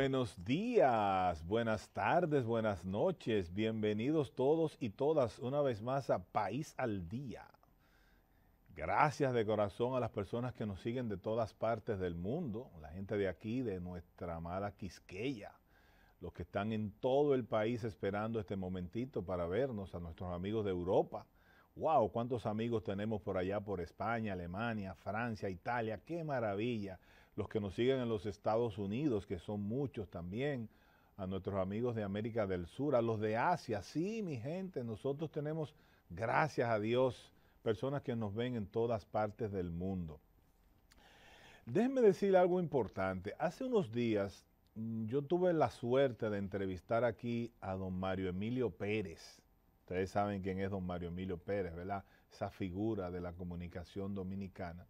Buenos días, buenas tardes, buenas noches. Bienvenidos todos y todas una vez más a País al Día. Gracias de corazón a las personas que nos siguen de todas partes del mundo, la gente de aquí, de nuestra amada Quisqueya, los que están en todo el país esperando este momentito para vernos, a nuestros amigos de Europa. ¡Wow! ¿Cuántos amigos tenemos por allá, por España, Alemania, Francia, Italia? ¡Qué maravilla! los que nos siguen en los Estados Unidos, que son muchos también, a nuestros amigos de América del Sur, a los de Asia. Sí, mi gente, nosotros tenemos, gracias a Dios, personas que nos ven en todas partes del mundo. Déjenme decir algo importante. Hace unos días mm, yo tuve la suerte de entrevistar aquí a don Mario Emilio Pérez. Ustedes saben quién es don Mario Emilio Pérez, ¿verdad? Esa figura de la comunicación dominicana.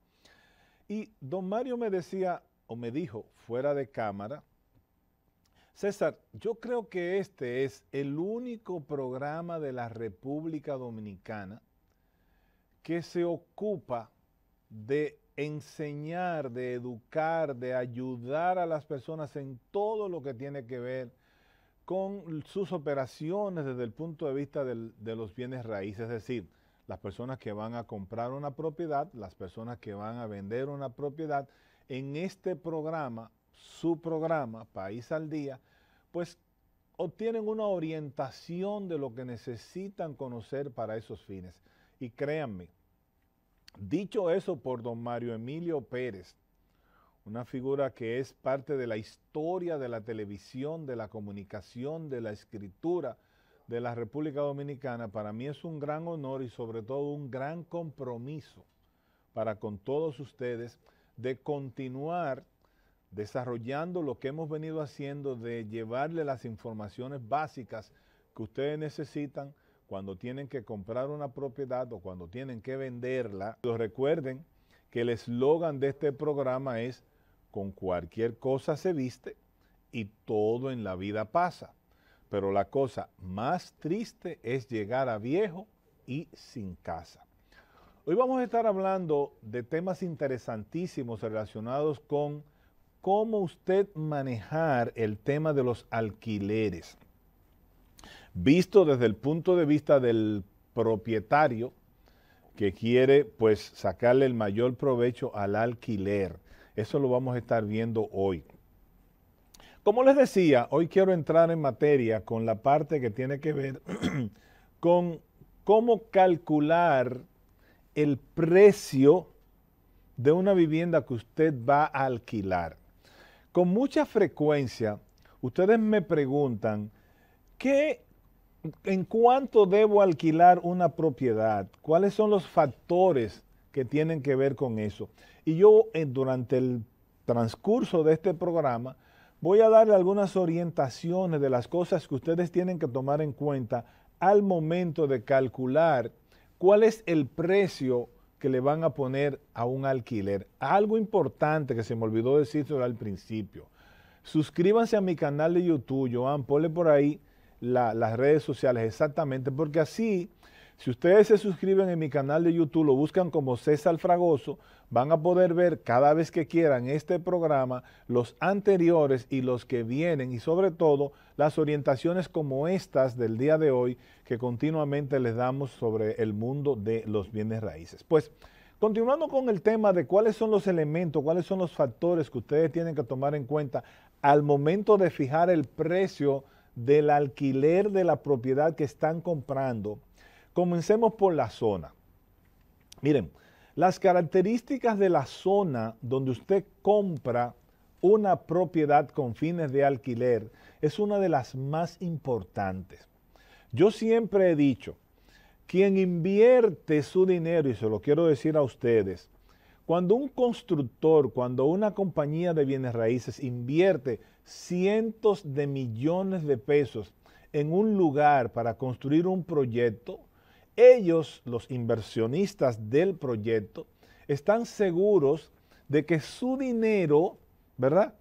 Y don Mario me decía, o me dijo, fuera de cámara, César, yo creo que este es el único programa de la República Dominicana que se ocupa de enseñar, de educar, de ayudar a las personas en todo lo que tiene que ver con sus operaciones desde el punto de vista de los bienes raíces, es decir, las personas que van a comprar una propiedad, las personas que van a vender una propiedad. En este programa, su programa, País al Día, pues obtienen una orientación de lo que necesitan conocer para esos fines. Y créanme, dicho eso por don Mario Emilio Pérez, una figura que es parte de la historia de la televisión, de la comunicación, de la escritura, de la República Dominicana, para mí es un gran honor y sobre todo un gran compromiso para con todos ustedes de continuar desarrollando lo que hemos venido haciendo de llevarle las informaciones básicas que ustedes necesitan cuando tienen que comprar una propiedad o cuando tienen que venderla. Pero recuerden que el eslogan de este programa es con cualquier cosa se viste y todo en la vida pasa. Pero la cosa más triste es llegar a viejo y sin casa. Hoy vamos a estar hablando de temas interesantísimos relacionados con cómo usted manejar el tema de los alquileres. Visto desde el punto de vista del propietario que quiere pues sacarle el mayor provecho al alquiler. Eso lo vamos a estar viendo hoy. Como les decía, hoy quiero entrar en materia con la parte que tiene que ver con cómo calcular el precio de una vivienda que usted va a alquilar. Con mucha frecuencia, ustedes me preguntan, ¿qué, ¿en cuánto debo alquilar una propiedad? ¿Cuáles son los factores que tienen que ver con eso? Y yo eh, durante el transcurso de este programa voy a darle algunas orientaciones de las cosas que ustedes tienen que tomar en cuenta al momento de calcular cuál es el precio que le van a poner a un alquiler. Algo importante que se me olvidó decir al principio. Suscríbanse a mi canal de YouTube, Joan, ponle por ahí las redes sociales exactamente, porque así si ustedes se suscriben en mi canal de YouTube, lo buscan como César Fragoso, van a poder ver cada vez que quieran este programa, los anteriores y los que vienen, y sobre todo las orientaciones como estas del día de hoy que continuamente les damos sobre el mundo de los bienes raíces. Pues, continuando con el tema de cuáles son los elementos, cuáles son los factores que ustedes tienen que tomar en cuenta al momento de fijar el precio del alquiler de la propiedad que están comprando, Comencemos por la zona. Miren, las características de la zona donde usted compra una propiedad con fines de alquiler es una de las más importantes. Yo siempre he dicho, quien invierte su dinero, y se lo quiero decir a ustedes, cuando un constructor, cuando una compañía de bienes raíces invierte cientos de millones de pesos en un lugar para construir un proyecto, ellos, los inversionistas del proyecto, están seguros de que su dinero, ¿verdad?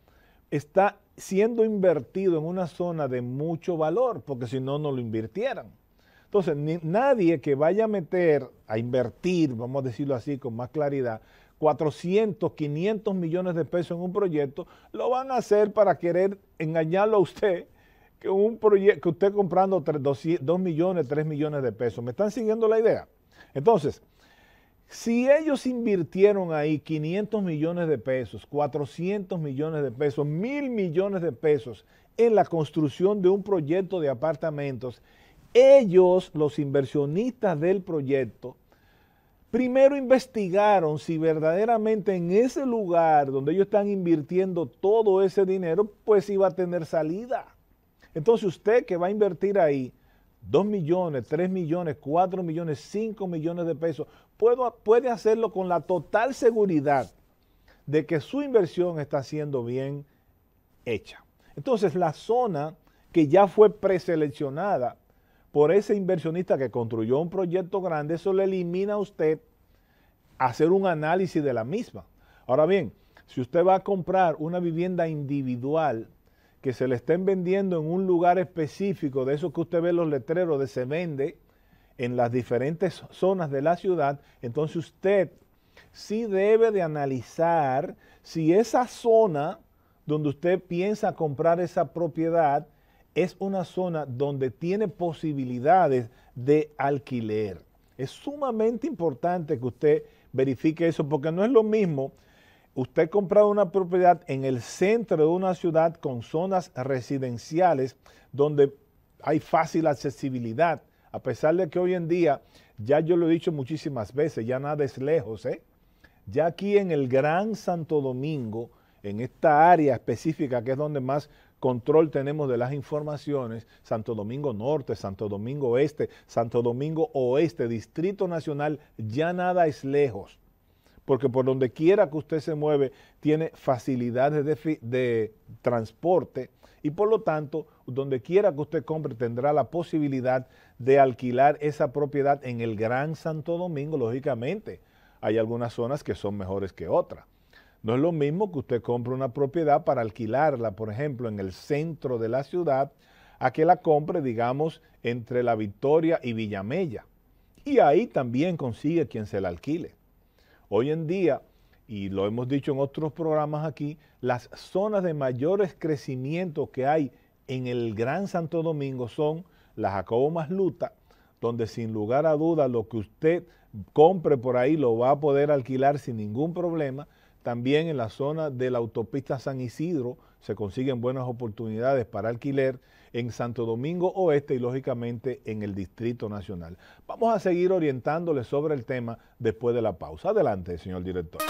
Está siendo invertido en una zona de mucho valor, porque si no, no lo invirtieran. Entonces, nadie que vaya a meter, a invertir, vamos a decirlo así con más claridad, 400, 500 millones de pesos en un proyecto, lo van a hacer para querer engañarlo a usted que un proyecto, que usted comprando 2 millones, 3 millones de pesos. ¿Me están siguiendo la idea? Entonces, si ellos invirtieron ahí 500 millones de pesos, 400 millones de pesos, mil millones de pesos en la construcción de un proyecto de apartamentos, ellos, los inversionistas del proyecto, primero investigaron si verdaderamente en ese lugar donde ellos están invirtiendo todo ese dinero, pues iba a tener salida. Entonces usted que va a invertir ahí 2 millones, 3 millones, 4 millones, 5 millones de pesos, puede hacerlo con la total seguridad de que su inversión está siendo bien hecha. Entonces la zona que ya fue preseleccionada por ese inversionista que construyó un proyecto grande, eso le elimina a usted hacer un análisis de la misma. Ahora bien, si usted va a comprar una vivienda individual, que se le estén vendiendo en un lugar específico, de eso que usted ve los letreros de se vende en las diferentes zonas de la ciudad, entonces usted sí debe de analizar si esa zona donde usted piensa comprar esa propiedad es una zona donde tiene posibilidades de alquiler. Es sumamente importante que usted verifique eso porque no es lo mismo usted ha comprado una propiedad en el centro de una ciudad con zonas residenciales donde hay fácil accesibilidad, a pesar de que hoy en día, ya yo lo he dicho muchísimas veces, ya nada es lejos, ¿eh? Ya aquí en el Gran Santo Domingo, en esta área específica que es donde más control tenemos de las informaciones, Santo Domingo Norte, Santo Domingo Este, Santo Domingo Oeste, Distrito Nacional, ya nada es lejos porque por donde quiera que usted se mueve, tiene facilidades de, de transporte y por lo tanto, donde quiera que usted compre, tendrá la posibilidad de alquilar esa propiedad en el Gran Santo Domingo, lógicamente. Hay algunas zonas que son mejores que otras. No es lo mismo que usted compre una propiedad para alquilarla, por ejemplo, en el centro de la ciudad, a que la compre, digamos, entre La Victoria y Villamella. Y ahí también consigue quien se la alquile. Hoy en día, y lo hemos dicho en otros programas aquí, las zonas de mayores crecimiento que hay en el Gran Santo Domingo son las Jacobo Luta, donde sin lugar a duda lo que usted compre por ahí lo va a poder alquilar sin ningún problema, también en la zona de la autopista San Isidro se consiguen buenas oportunidades para alquiler en Santo Domingo Oeste y lógicamente en el Distrito Nacional. Vamos a seguir orientándole sobre el tema después de la pausa. Adelante, señor director.